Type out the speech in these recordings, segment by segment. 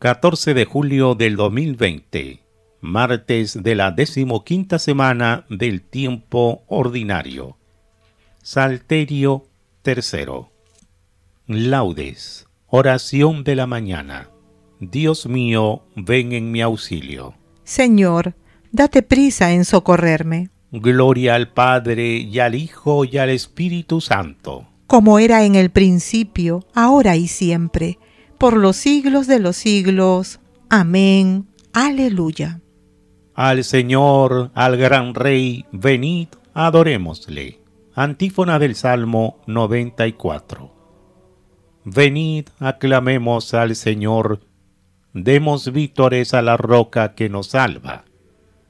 14 de julio del 2020, martes de la decimoquinta semana del tiempo ordinario. Salterio tercero. Laudes, oración de la mañana. Dios mío, ven en mi auxilio. Señor, date prisa en socorrerme. Gloria al Padre y al Hijo y al Espíritu Santo. Como era en el principio, ahora y siempre por los siglos de los siglos. Amén. Aleluya. Al Señor, al gran Rey, venid, adorémosle. Antífona del Salmo 94. Venid, aclamemos al Señor, demos vítores a la roca que nos salva.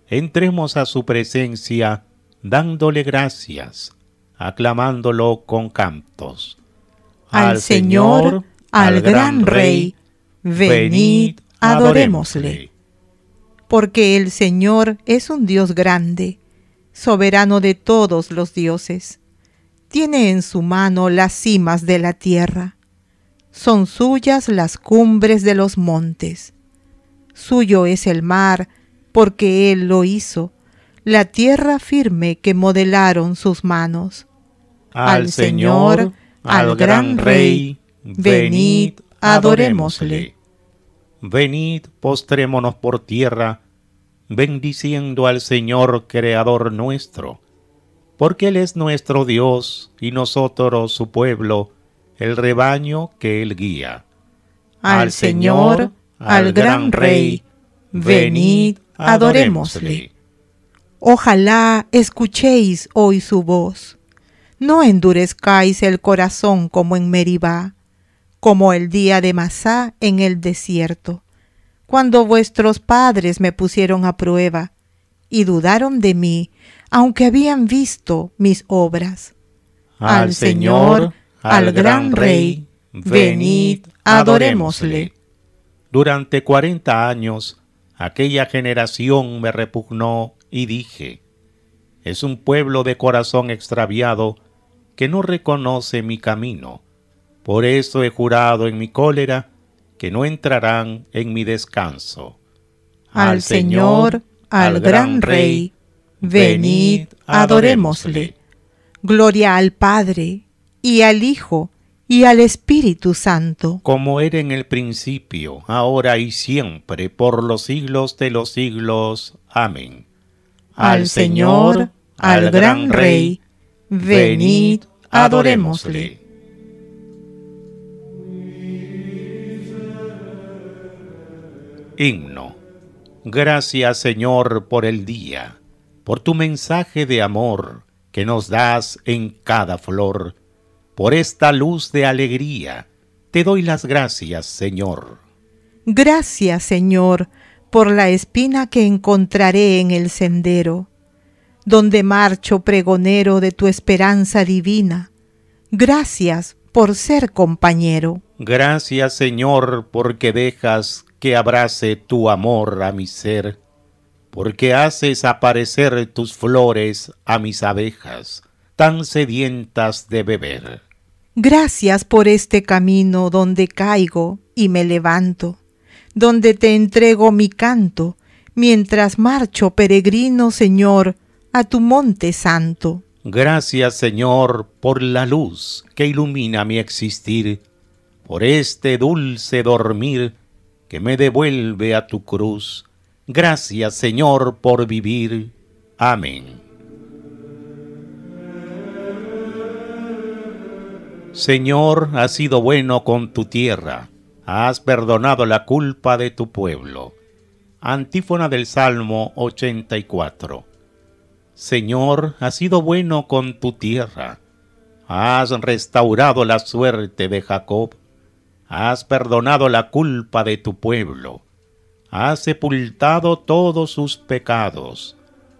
Entremos a su presencia, dándole gracias, aclamándolo con cantos. Al, Señor al gran Rey, venid, adorémosle. Porque el Señor es un Dios grande, soberano de todos los dioses. Tiene en su mano las cimas de la tierra. Son suyas las cumbres de los montes. Suyo es el mar, porque Él lo hizo, la tierra firme que modelaron sus manos. Al, Señor, al gran Rey, venid, adorémosle. Venid, postrémonos por tierra, bendiciendo al Señor Creador nuestro, porque Él es nuestro Dios y nosotros su pueblo, el rebaño que Él guía. Al Señor, al gran Rey, venid, adorémosle. Ojalá escuchéis hoy su voz. No endurezcáis el corazón como en Meribá como el día de Masá en el desierto, cuando vuestros padres me pusieron a prueba y dudaron de mí, aunque habían visto mis obras. Al Señor, al gran Rey, venid, adorémosle. Durante cuarenta años aquella generación me repugnó y dije, es un pueblo de corazón extraviado que no reconoce mi camino por eso he jurado en mi cólera que no entrarán en mi descanso. Al Señor, al gran Rey, venid, adorémosle. Gloria al Padre, y al Hijo, y al Espíritu Santo. Como era en el principio, ahora y siempre, por los siglos de los siglos. Amén. Al Señor, al gran Rey, venid, adorémosle. Himno. Gracias Señor por el día, por tu mensaje de amor que nos das en cada flor, por esta luz de alegría. Te doy las gracias Señor. Gracias Señor por la espina que encontraré en el sendero, donde marcho pregonero de tu esperanza divina. Gracias por ser compañero. Gracias Señor porque dejas que abrace tu amor a mi ser, porque haces aparecer tus flores a mis abejas, tan sedientas de beber. Gracias por este camino donde caigo y me levanto, donde te entrego mi canto, mientras marcho peregrino, Señor, a tu monte santo. Gracias, Señor, por la luz que ilumina mi existir, por este dulce dormir que me devuelve a tu cruz. Gracias Señor por vivir. Amén. Señor, ha sido bueno con tu tierra, has perdonado la culpa de tu pueblo. Antífona del Salmo 84. Señor, ha sido bueno con tu tierra, has restaurado la suerte de Jacob has perdonado la culpa de tu pueblo, has sepultado todos sus pecados,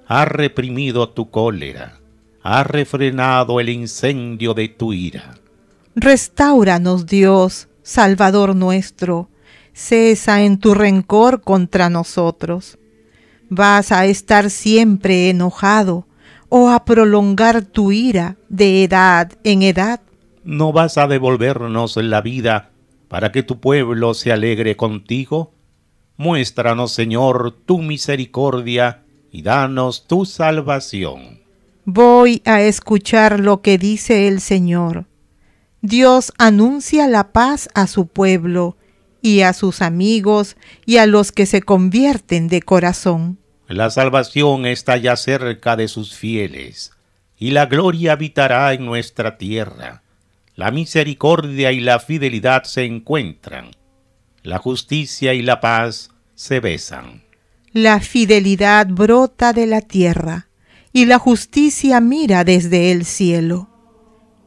has reprimido tu cólera, has refrenado el incendio de tu ira. Restauranos, Dios, Salvador nuestro, cesa en tu rencor contra nosotros. ¿Vas a estar siempre enojado o a prolongar tu ira de edad en edad? ¿No vas a devolvernos la vida para que tu pueblo se alegre contigo? Muéstranos, Señor, tu misericordia y danos tu salvación. Voy a escuchar lo que dice el Señor. Dios anuncia la paz a su pueblo y a sus amigos y a los que se convierten de corazón. La salvación está ya cerca de sus fieles, y la gloria habitará en nuestra tierra. La misericordia y la fidelidad se encuentran. La justicia y la paz se besan. La fidelidad brota de la tierra y la justicia mira desde el cielo.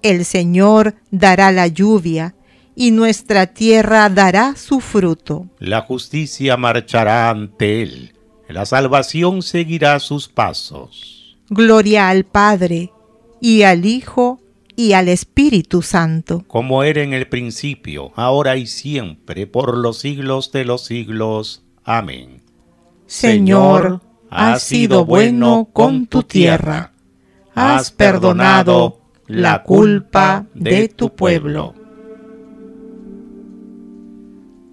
El Señor dará la lluvia y nuestra tierra dará su fruto. La justicia marchará ante Él, la salvación seguirá sus pasos. Gloria al Padre, y al Hijo, y al Espíritu Santo. Como era en el principio, ahora y siempre, por los siglos de los siglos. Amén. Señor, has sido bueno con tu tierra. Has perdonado la culpa de tu pueblo.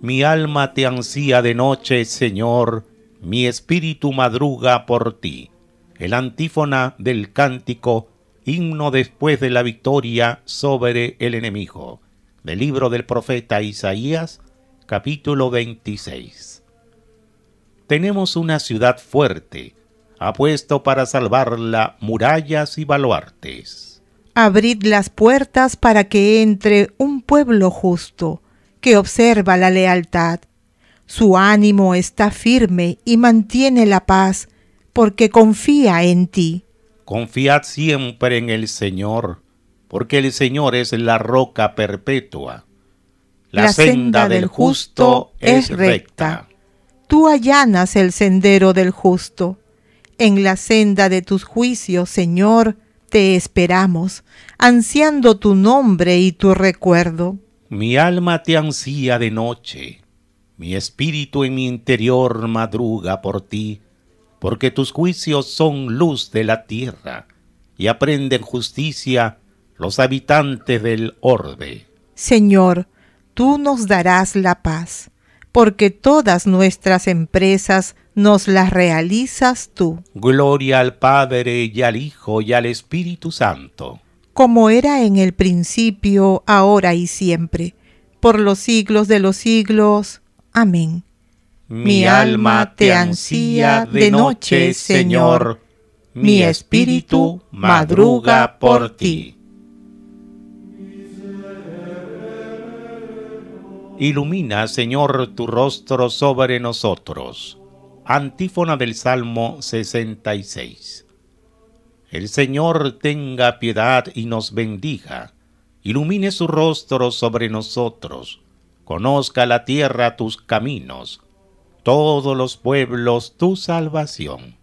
Mi alma te ansía de noche, Señor, mi espíritu madruga por ti. El antífona del cántico himno después de la victoria sobre el enemigo, del libro del profeta Isaías, capítulo 26. Tenemos una ciudad fuerte, apuesto para salvarla murallas y baluartes. Abrid las puertas para que entre un pueblo justo, que observa la lealtad. Su ánimo está firme y mantiene la paz, porque confía en ti. Confiad siempre en el Señor, porque el Señor es la roca perpetua. La, senda, senda, del justo es recta. Tú allanas el sendero del justo. En la senda de tus juicios, Señor, te esperamos, ansiando tu nombre y tu recuerdo. Mi alma te ansía de noche, mi espíritu en mi interior madruga por ti porque tus juicios son luz de la tierra, y aprenden justicia los habitantes del orbe. Señor, tú nos darás la paz, porque todas nuestras empresas nos las realizas tú. Gloria al Padre y al Hijo y al Espíritu Santo. Como era en el principio, ahora y siempre, por los siglos de los siglos. Amén. Mi alma te ansía de noche, Señor. Mi espíritu madruga por ti. Ilumina, Señor, tu rostro sobre nosotros. Antífona del Salmo 66. El Señor tenga piedad y nos bendiga. Ilumine su rostro sobre nosotros. Conozca la tierra tus caminos todos los pueblos tu salvación.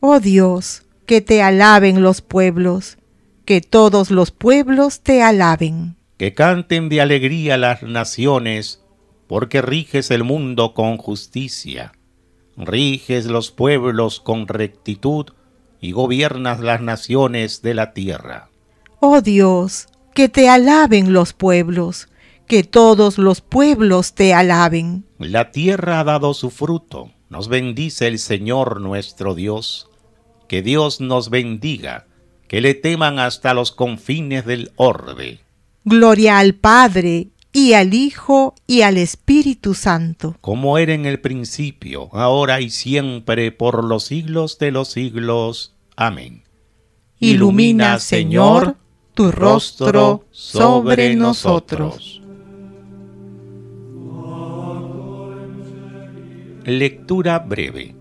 Oh Dios, que te alaben los pueblos, que todos los pueblos te alaben. Que canten de alegría las naciones, porque riges el mundo con justicia, riges los pueblos con rectitud y gobiernas las naciones de la tierra. Oh Dios, que te alaben los pueblos, que todos los pueblos te alaben. La tierra ha dado su fruto. Nos bendice el Señor nuestro Dios. Que Dios nos bendiga, que le teman hasta los confines del orbe. Gloria al Padre, y al Hijo, y al Espíritu Santo. Como era en el principio, ahora y siempre, por los siglos de los siglos. Amén. Ilumina, Señor, tu rostro sobre nosotros. Lectura breve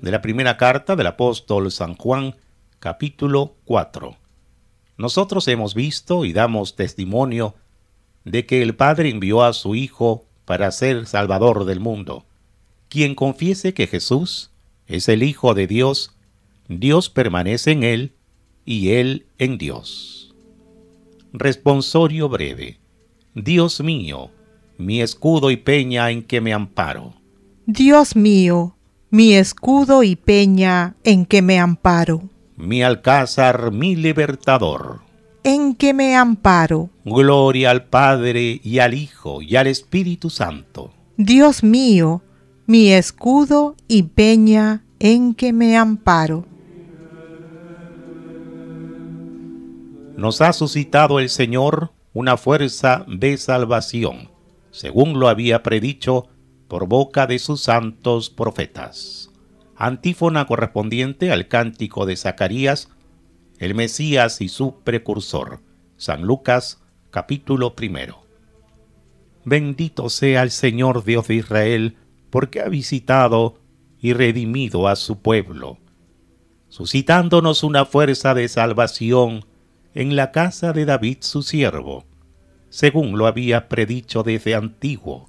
de la primera carta del apóstol San Juan, capítulo 4. Nosotros hemos visto y damos testimonio de que el Padre envió a su Hijo para ser Salvador del mundo. Quien confiese que Jesús es el Hijo de Dios, Dios permanece en él y él en Dios. Responsorio breve. Dios mío, mi escudo y peña en que me amparo. Dios mío, mi escudo y peña en que me amparo. Mi alcázar, mi libertador. En que me amparo. Gloria al Padre y al Hijo y al Espíritu Santo. Dios mío, mi escudo y peña en que me amparo. Nos ha suscitado el Señor una fuerza de salvación, según lo había predicho por boca de sus santos profetas. Antífona correspondiente al cántico de Zacarías, el Mesías y su precursor. San Lucas, capítulo primero. Bendito sea el Señor Dios de Israel, porque ha visitado y redimido a su pueblo, suscitándonos una fuerza de salvación en la casa de David su siervo, según lo había predicho desde antiguo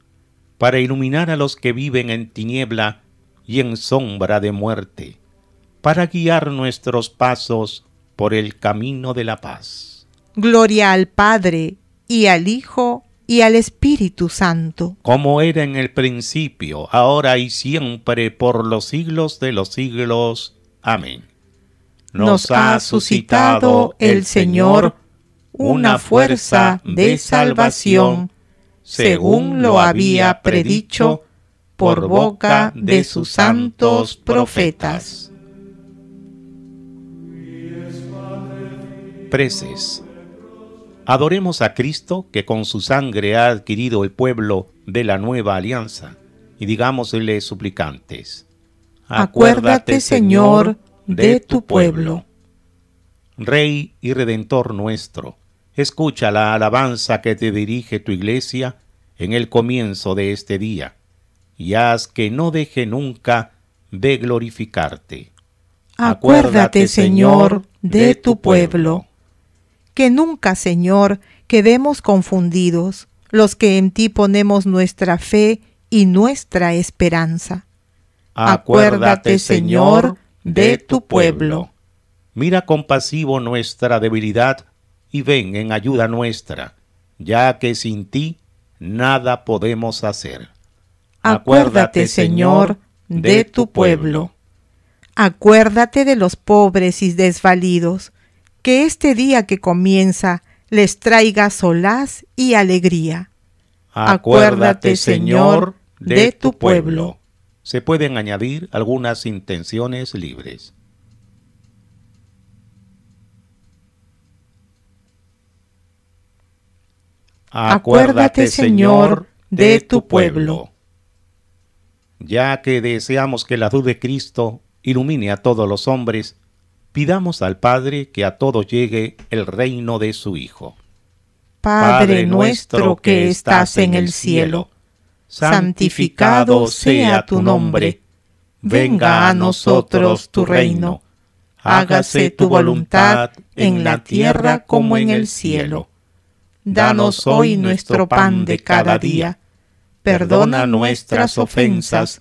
para iluminar a los que viven en tiniebla y en sombra de muerte, para guiar nuestros pasos por el camino de la paz. Gloria al Padre, y al Hijo, y al Espíritu Santo. Como era en el principio, ahora y siempre, por los siglos de los siglos. Amén. Nos, ha suscitado el Señor una fuerza de salvación según lo había predicho por boca de sus santos profetas. Preces. Adoremos a Cristo que con su sangre ha adquirido el pueblo de la nueva alianza y digámosle suplicantes. Acuérdate, Señor, de tu pueblo. Rey y Redentor nuestro Escucha la alabanza que te dirige tu iglesia en el comienzo de este día, y haz que no deje nunca de glorificarte. Acuérdate, Señor, de tu pueblo. Que nunca, Señor, quedemos confundidos los que en ti ponemos nuestra fe y nuestra esperanza. Acuérdate, Señor, de tu pueblo. Mira compasivo nuestra debilidad y ven en ayuda nuestra, ya que sin ti nada podemos hacer. Acuérdate, Señor, de tu pueblo. Acuérdate de los pobres y desvalidos, que este día que comienza les traiga solaz y alegría. Acuérdate, Señor, de tu pueblo. Se pueden añadir algunas intenciones libres. Acuérdate, Señor, de tu pueblo. Ya que deseamos que la luz de Cristo ilumine a todos los hombres, pidamos al Padre que a todos llegue el reino de su Hijo. Padre nuestro que estás en el cielo, santificado sea tu nombre. Venga a nosotros tu reino. Hágase tu voluntad en la tierra como en el cielo. Danos hoy nuestro pan de cada día. Perdona nuestras ofensas,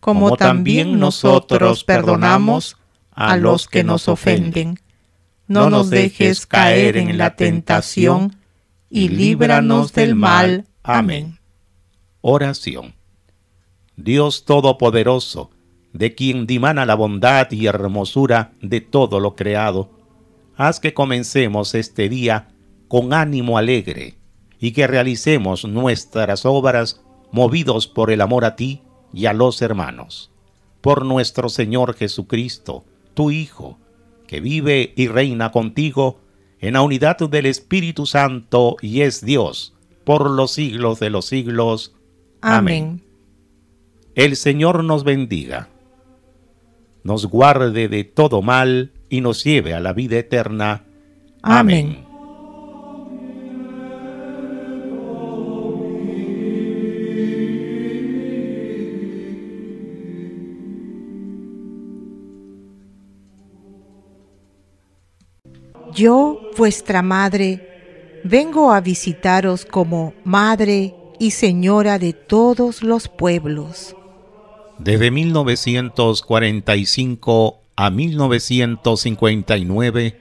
como también nosotros perdonamos a los que nos ofenden. No nos dejes caer en la tentación, y líbranos del mal. Amén. Oración. Dios Todopoderoso, de quien dimana la bondad y hermosura de todo lo creado, haz que comencemos este día con ánimo alegre y que realicemos nuestras obras movidos por el amor a ti y a los hermanos. Por nuestro Señor Jesucristo, tu Hijo, que vive y reina contigo en la unidad del Espíritu Santo y es Dios, por los siglos de los siglos. Amén. El Señor nos bendiga, nos guarde de todo mal y nos lleve a la vida eterna. Amén. Yo, vuestra madre, vengo a visitaros como madre y señora de todos los pueblos. Desde 1945 a 1959,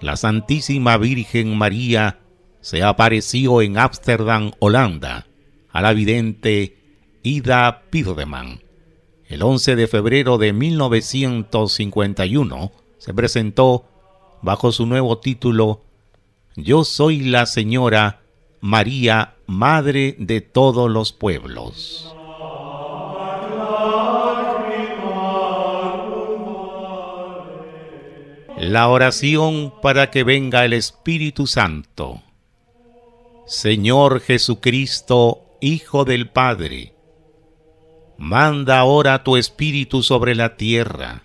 la Santísima Virgen María se apareció en Ámsterdam, Holanda, a la vidente Ida Pirdeman. El 11 de febrero de 1951 se presentó bajo su nuevo título Yo soy la Señora María, Madre de todos los pueblos. La oración para que venga el Espíritu Santo. Señor Jesucristo, Hijo del Padre, manda ahora tu Espíritu sobre la tierra